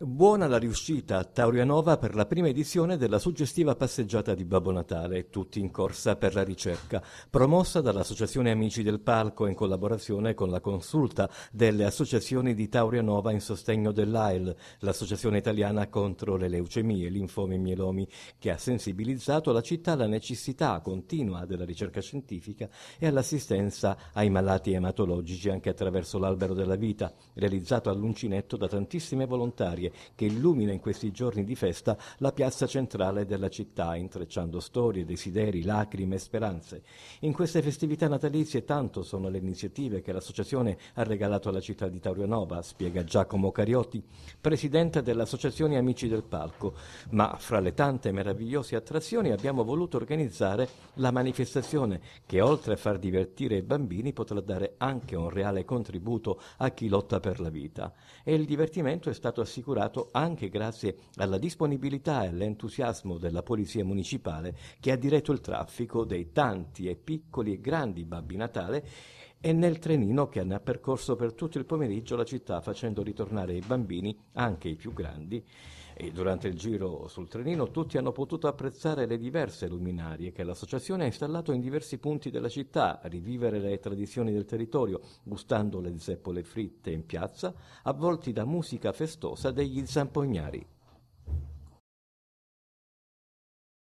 Buona la riuscita a Taurianova per la prima edizione della suggestiva passeggiata di Babbo Natale, tutti in corsa per la ricerca, promossa dall'Associazione Amici del Palco in collaborazione con la consulta delle associazioni di Taurianova in sostegno dell'AIL, l'Associazione Italiana contro le leucemie, linfomi e mielomi, che ha sensibilizzato la città alla necessità continua della ricerca scientifica e all'assistenza ai malati ematologici anche attraverso l'albero della vita, realizzato all'uncinetto da tantissime volontarie luminarie che illumina in questi giorni di festa la piazza centrale della città, intrecciando storie, desideri, lacrime e speranze. In queste festività natalizie tanto sono le iniziative che l'associazione ha regalato alla città di Taurianova, spiega Giacomo Cariotti, presidente dell'associazione Amici del Palco, ma fra le tante meravigliose attrazioni abbiamo voluto organizzare la manifestazione che oltre a far divertire i bambini potrà dare anche un reale contributo a chi lotta per la vita. E il divertimento è stato assicurato assicurato anche grazie alla disponibilità e all'entusiasmo della Polizia Municipale che ha diretto il traffico dei tanti e piccoli e grandi Babbi Natale e nel trenino che ne ha percorso per tutto il pomeriggio la città facendo ritornare i bambini, anche i più grandi, e durante il giro sul trenino tutti hanno potuto apprezzare le diverse luminarie che l'associazione ha installato in diversi punti della città, rivivere le tradizioni del territorio, gustando le zeppole fritte in piazza, avvolti da musica festosa degli zampognari.